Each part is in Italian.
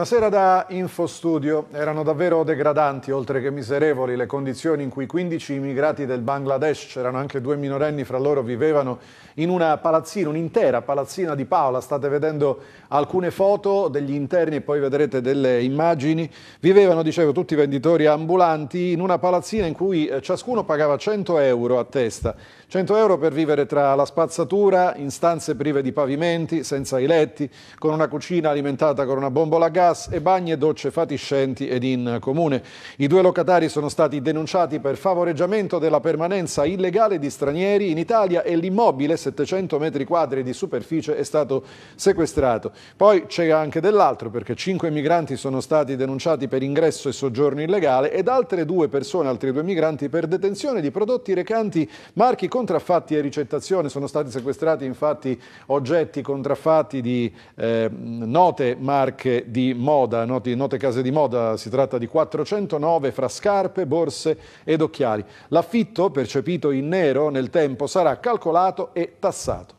Buonasera da Infostudio. Erano davvero degradanti, oltre che miserevoli, le condizioni in cui 15 immigrati del Bangladesh, c'erano anche due minorenni fra loro, vivevano in una palazzina, un'intera palazzina di Paola. State vedendo alcune foto degli interni e poi vedrete delle immagini. Vivevano, dicevo, tutti i venditori ambulanti in una palazzina in cui eh, ciascuno pagava 100 euro a testa. 100 euro per vivere tra la spazzatura, in stanze prive di pavimenti, senza i letti, con una cucina alimentata con una bombola a gas e bagni e docce fatiscenti ed in comune. I due locatari sono stati denunciati per favoreggiamento della permanenza illegale di stranieri in Italia e l'immobile, 700 metri quadri di superficie, è stato sequestrato. Poi c'è anche dell'altro, perché 5 migranti sono stati denunciati per ingresso e soggiorno illegale ed altre due persone, altri due migranti, per detenzione di prodotti recanti marchi contraffatti e ricettazione. Sono stati sequestrati infatti oggetti contraffatti di eh, note marche di moda, note, note case di moda. Si tratta di 409 fra scarpe, borse ed occhiali. L'affitto percepito in nero nel tempo sarà calcolato e tassato.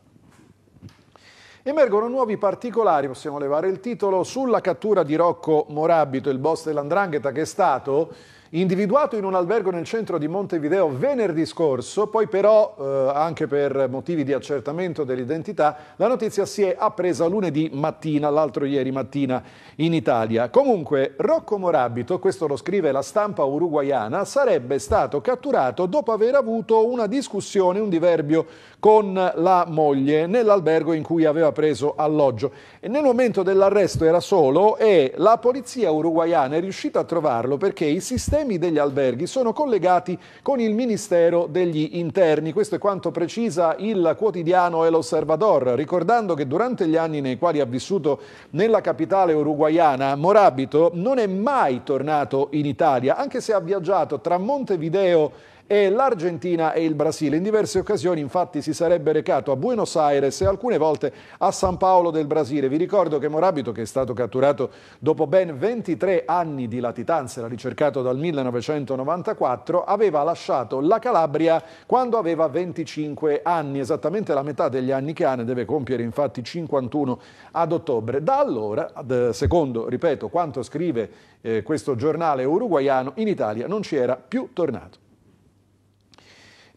Emergono nuovi particolari, possiamo levare il titolo, sulla cattura di Rocco Morabito, il boss dell'Andrangheta che è stato Individuato in un albergo nel centro di Montevideo venerdì scorso, poi però, eh, anche per motivi di accertamento dell'identità, la notizia si è appresa lunedì mattina, l'altro ieri mattina, in Italia. Comunque, Rocco Morabito, questo lo scrive la stampa uruguaiana, sarebbe stato catturato dopo aver avuto una discussione, un diverbio con la moglie nell'albergo in cui aveva preso alloggio. E nel momento dell'arresto era solo e la polizia uruguaiana è riuscita a trovarlo perché i sistemi sistemi degli alberghi sono collegati con il Ministero degli Interni. Questo è quanto precisa il quotidiano El Observador, ricordando che durante gli anni nei quali ha vissuto nella capitale uruguaiana, Morabito non è mai tornato in Italia, anche se ha viaggiato tra Montevideo e e l'Argentina e il Brasile. In diverse occasioni infatti si sarebbe recato a Buenos Aires e alcune volte a San Paolo del Brasile. Vi ricordo che Morabito, che è stato catturato dopo ben 23 anni di latitanza, era ricercato dal 1994, aveva lasciato la Calabria quando aveva 25 anni, esattamente la metà degli anni che ha, ne deve compiere infatti 51 ad ottobre. Da allora, secondo, ripeto, quanto scrive eh, questo giornale uruguaiano, in Italia non ci era più tornato.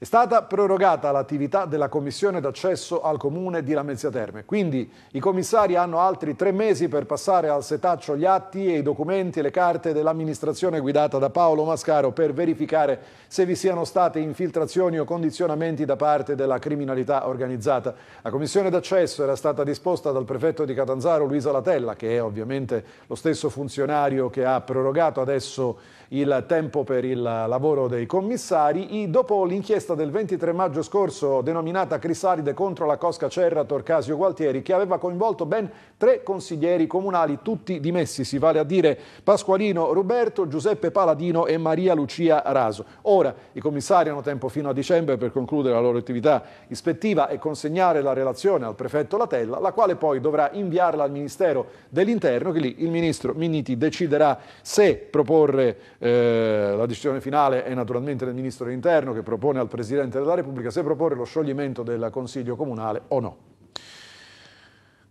È stata prorogata l'attività della commissione d'accesso al comune di Lamezia Terme, quindi i commissari hanno altri tre mesi per passare al setaccio gli atti e i documenti e le carte dell'amministrazione guidata da Paolo Mascaro per verificare se vi siano state infiltrazioni o condizionamenti da parte della criminalità organizzata. La commissione d'accesso era stata disposta dal prefetto di Catanzaro Luisa Latella, che è ovviamente lo stesso funzionario che ha prorogato adesso il tempo per il lavoro dei commissari, dopo l'inchiesta protesta del 23 maggio scorso denominata Crisalide contro la Cosca Cerra Torcasio Gualtieri che aveva coinvolto ben tre consiglieri comunali, tutti dimessi, si vale a dire Pasqualino Ruberto, Giuseppe Paladino e Maria Lucia Raso. Ora i commissari hanno tempo fino a dicembre per concludere la loro attività ispettiva e consegnare la relazione al prefetto Latella, la quale poi dovrà inviarla al Ministero dell'Interno che lì il ministro Minniti deciderà se proporre eh, la decisione finale è naturalmente del ministro dell'Interno che propone al presidente Presidente della Repubblica se proporre lo scioglimento del Consiglio Comunale o no.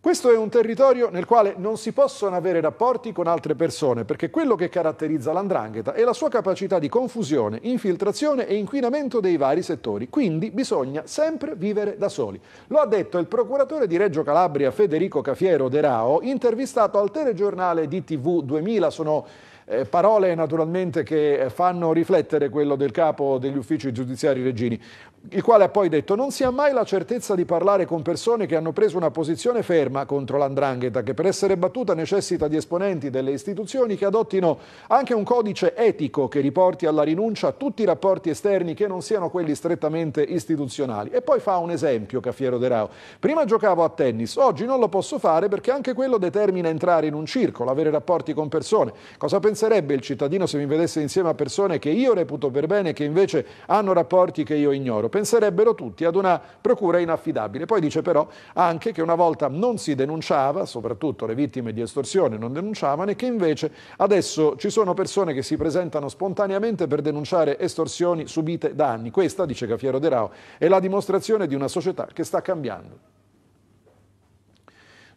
Questo è un territorio nel quale non si possono avere rapporti con altre persone, perché quello che caratterizza l'andrangheta è la sua capacità di confusione, infiltrazione e inquinamento dei vari settori. Quindi bisogna sempre vivere da soli. Lo ha detto il procuratore di Reggio Calabria Federico Cafiero De Rao, intervistato al telegiornale DTV 2000. Sono eh, parole naturalmente che eh, fanno riflettere quello del capo degli uffici giudiziari Regini, il quale ha poi detto non si ha mai la certezza di parlare con persone che hanno preso una posizione ferma contro l'andrangheta, che per essere battuta necessita di esponenti delle istituzioni che adottino anche un codice etico che riporti alla rinuncia a tutti i rapporti esterni che non siano quelli strettamente istituzionali. E poi fa un esempio Caffiero De Rao. Prima giocavo a tennis, oggi non lo posso fare perché anche quello determina entrare in un circolo, avere rapporti con persone. Cosa pensate? penserebbe il cittadino se mi vedesse insieme a persone che io reputo per bene e che invece hanno rapporti che io ignoro? Penserebbero tutti ad una procura inaffidabile. Poi dice però anche che una volta non si denunciava, soprattutto le vittime di estorsione non denunciavano e che invece adesso ci sono persone che si presentano spontaneamente per denunciare estorsioni subite da anni. Questa, dice Cafiero De Rao, è la dimostrazione di una società che sta cambiando.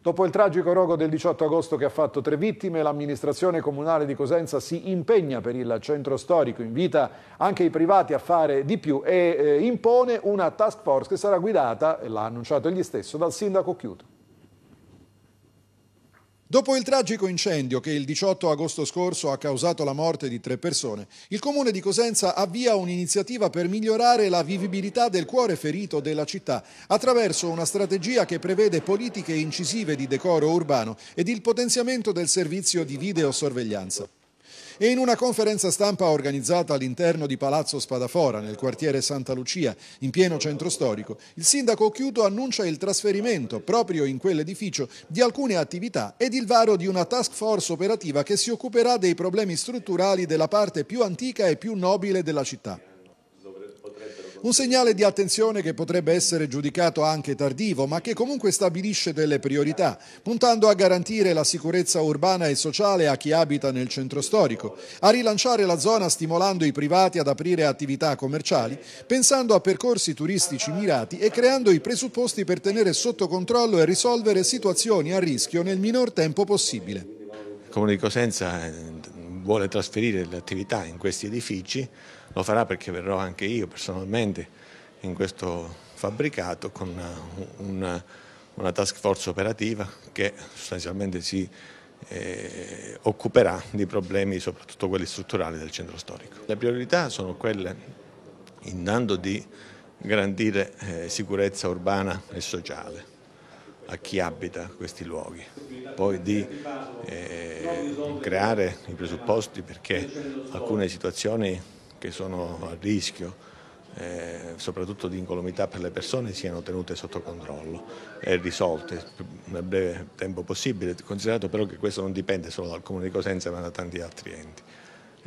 Dopo il tragico rogo del 18 agosto che ha fatto tre vittime, l'amministrazione comunale di Cosenza si impegna per il centro storico, invita anche i privati a fare di più e eh, impone una task force che sarà guidata, l'ha annunciato egli stesso, dal sindaco Chiuto. Dopo il tragico incendio che il 18 agosto scorso ha causato la morte di tre persone, il comune di Cosenza avvia un'iniziativa per migliorare la vivibilità del cuore ferito della città attraverso una strategia che prevede politiche incisive di decoro urbano ed il potenziamento del servizio di videosorveglianza e in una conferenza stampa organizzata all'interno di Palazzo Spadafora, nel quartiere Santa Lucia, in pieno centro storico, il sindaco Chiuto annuncia il trasferimento proprio in quell'edificio di alcune attività ed il varo di una task force operativa che si occuperà dei problemi strutturali della parte più antica e più nobile della città. Un segnale di attenzione che potrebbe essere giudicato anche tardivo, ma che comunque stabilisce delle priorità, puntando a garantire la sicurezza urbana e sociale a chi abita nel centro storico, a rilanciare la zona stimolando i privati ad aprire attività commerciali, pensando a percorsi turistici mirati e creando i presupposti per tenere sotto controllo e risolvere situazioni a rischio nel minor tempo possibile. Comune di Cosenza eh, vuole trasferire le attività in questi edifici lo farà perché verrò anche io personalmente in questo fabbricato con una, una, una task force operativa che sostanzialmente si eh, occuperà di problemi soprattutto quelli strutturali del centro storico. Le priorità sono quelle intanto di garantire eh, sicurezza urbana e sociale a chi abita questi luoghi, poi di eh, creare i presupposti perché alcune situazioni che sono a rischio, eh, soprattutto di incolumità per le persone, siano tenute sotto controllo e risolte nel breve tempo possibile, considerato però che questo non dipende solo dal Comune di Cosenza ma da tanti altri enti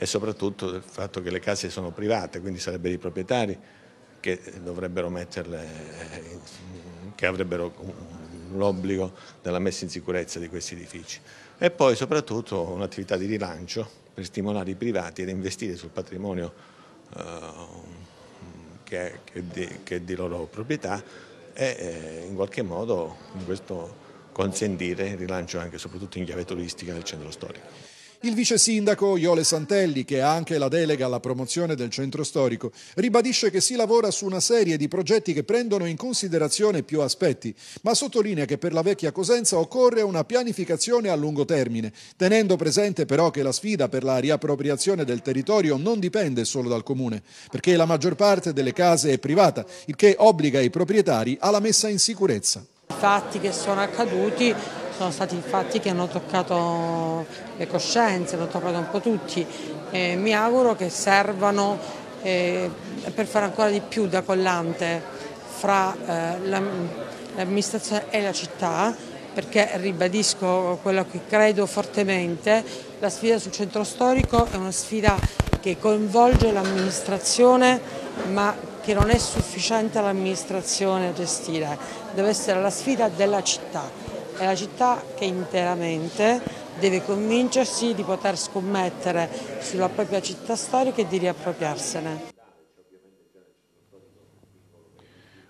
e soprattutto il fatto che le case sono private, quindi sarebbero i proprietari che dovrebbero metterle, eh, che avrebbero l'obbligo della messa in sicurezza di questi edifici. E poi soprattutto un'attività di rilancio per stimolare i privati ad investire sul patrimonio eh, che, è, che, è di, che, è di, loro proprietà e eh, in qualche modo in questo consentire il rilancio anche soprattutto in chiave turistica del centro storico. Il vice sindaco Iole Santelli, che ha anche la delega alla promozione del centro storico, ribadisce che si lavora su una serie di progetti che prendono in considerazione più aspetti, ma sottolinea che per la vecchia Cosenza occorre una pianificazione a lungo termine, tenendo presente però che la sfida per la riappropriazione del territorio non dipende solo dal comune, perché la maggior parte delle case è privata, il che obbliga i proprietari alla messa in sicurezza. I fatti che sono accaduti sono stati fatti che hanno toccato le coscienze, hanno toccato un po' tutti e mi auguro che servano eh, per fare ancora di più da collante fra eh, l'amministrazione e la città perché ribadisco quello che credo fortemente, la sfida sul centro storico è una sfida che coinvolge l'amministrazione ma che non è sufficiente all'amministrazione a gestire, deve essere la sfida della città. È la città che interamente deve convincersi di poter scommettere sulla propria città storica e di riappropriarsene.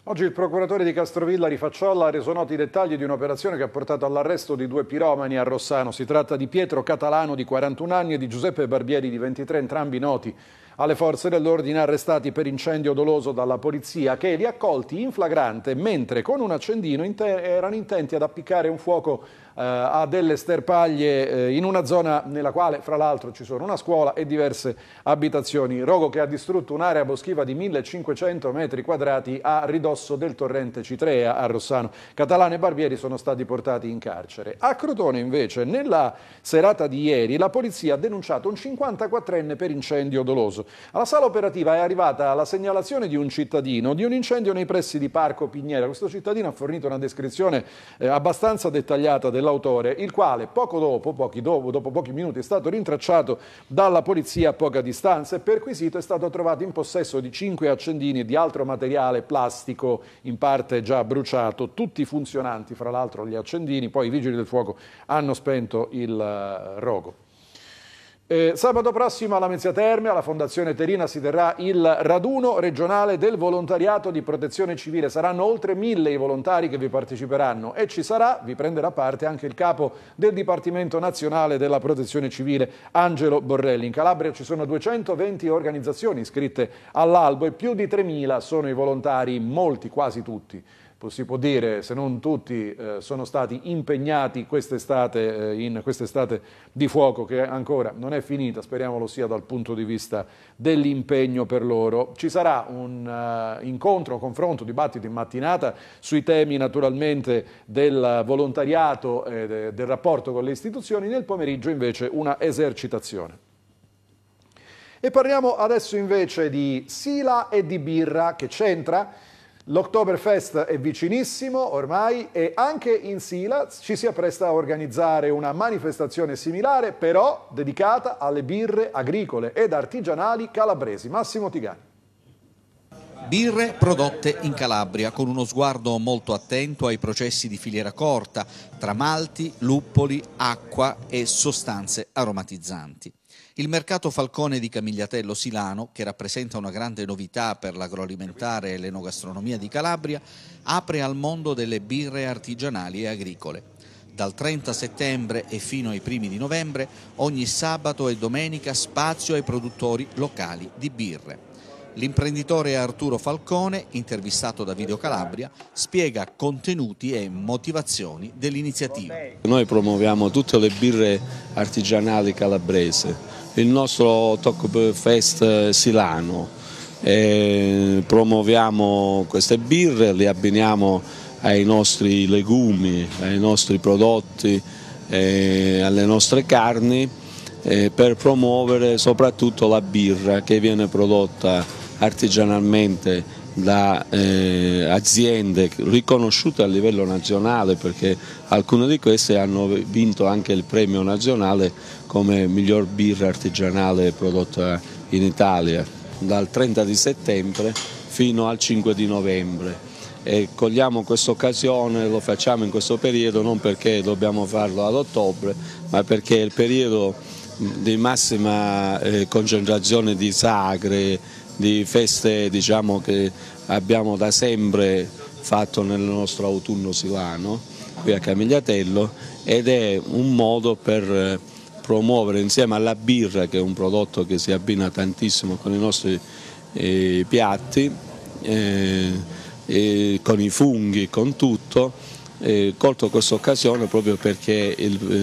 Oggi il procuratore di Castrovilla Rifacciolla ha reso noti i dettagli di un'operazione che ha portato all'arresto di due piromani a Rossano. Si tratta di Pietro Catalano di 41 anni e di Giuseppe Barbieri di 23, entrambi noti alle forze dell'ordine arrestati per incendio doloso dalla polizia che li ha accolti in flagrante mentre con un accendino erano intenti ad appiccare un fuoco eh, a delle sterpaglie eh, in una zona nella quale fra l'altro ci sono una scuola e diverse abitazioni. Rogo che ha distrutto un'area boschiva di 1500 metri quadrati a ridosso del torrente Citrea a Rossano. Catalano e Barbieri sono stati portati in carcere. A Crotone invece nella serata di ieri la polizia ha denunciato un 54enne per incendio doloso. Alla sala operativa è arrivata la segnalazione di un cittadino di un incendio nei pressi di Parco Pignera. Questo cittadino ha fornito una descrizione eh, abbastanza dettagliata dell'autore, il quale poco dopo, pochi dopo, dopo pochi minuti, è stato rintracciato dalla polizia a poca distanza e perquisito è stato trovato in possesso di cinque accendini di altro materiale plastico in parte già bruciato, tutti funzionanti, fra l'altro gli accendini, poi i vigili del fuoco hanno spento il eh, rogo. Eh, sabato prossimo alla Mezia Terme, alla Fondazione Terina, si terrà il raduno regionale del volontariato di protezione civile. Saranno oltre mille i volontari che vi parteciperanno e ci sarà, vi prenderà parte anche il capo del Dipartimento Nazionale della Protezione Civile, Angelo Borrelli. In Calabria ci sono 220 organizzazioni iscritte all'albo e più di 3.000 sono i volontari, molti, quasi tutti si può dire, se non tutti, eh, sono stati impegnati quest'estate, eh, in quest'estate di fuoco che ancora non è finita, speriamo lo sia dal punto di vista dell'impegno per loro. Ci sarà un uh, incontro, un confronto, un dibattito in mattinata sui temi naturalmente del volontariato e de del rapporto con le istituzioni, nel pomeriggio invece una esercitazione. E parliamo adesso invece di Sila e di Birra che c'entra L'Oktoberfest è vicinissimo ormai e anche in Sila ci si appresta a organizzare una manifestazione similare, però dedicata alle birre agricole ed artigianali calabresi. Massimo Tigani. Birre prodotte in Calabria con uno sguardo molto attento ai processi di filiera corta tra malti, luppoli, acqua e sostanze aromatizzanti. Il mercato Falcone di Camigliatello Silano, che rappresenta una grande novità per l'agroalimentare e l'enogastronomia di Calabria, apre al mondo delle birre artigianali e agricole. Dal 30 settembre e fino ai primi di novembre, ogni sabato e domenica spazio ai produttori locali di birre. L'imprenditore Arturo Falcone, intervistato da Video Calabria, spiega contenuti e motivazioni dell'iniziativa. Noi promuoviamo tutte le birre artigianali calabrese, il nostro Tocco Fest Silano. E promuoviamo queste birre, le abbiniamo ai nostri legumi, ai nostri prodotti, alle nostre carni per promuovere soprattutto la birra che viene prodotta artigianalmente da eh, aziende riconosciute a livello nazionale perché alcune di queste hanno vinto anche il premio nazionale come miglior birra artigianale prodotta in Italia dal 30 di settembre fino al 5 di novembre e cogliamo questa occasione, lo facciamo in questo periodo non perché dobbiamo farlo ad ottobre ma perché è il periodo di massima eh, concentrazione di sagre di feste diciamo, che abbiamo da sempre fatto nel nostro autunno silano qui a Camigliatello ed è un modo per eh, promuovere insieme alla birra che è un prodotto che si abbina tantissimo con i nostri eh, piatti, eh, eh, con i funghi, con tutto, eh, colto questa occasione proprio perché il, eh,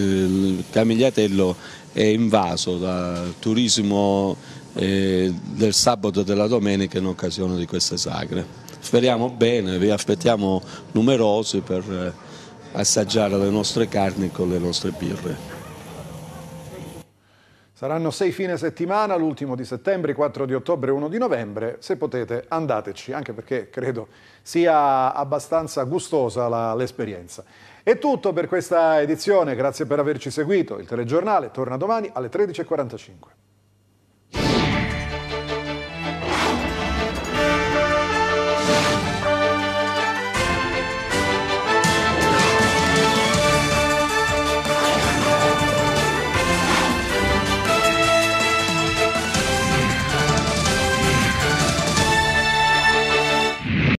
il Camigliatello è invaso da turismo eh, del sabato e della domenica in occasione di queste sagre. Speriamo bene, vi aspettiamo numerosi per eh, assaggiare le nostre carni con le nostre birre. Saranno sei fine settimana, l'ultimo di settembre, 4 di ottobre e 1 di novembre. Se potete andateci, anche perché credo sia abbastanza gustosa l'esperienza. È tutto per questa edizione, grazie per averci seguito. Il telegiornale torna domani alle 13.45.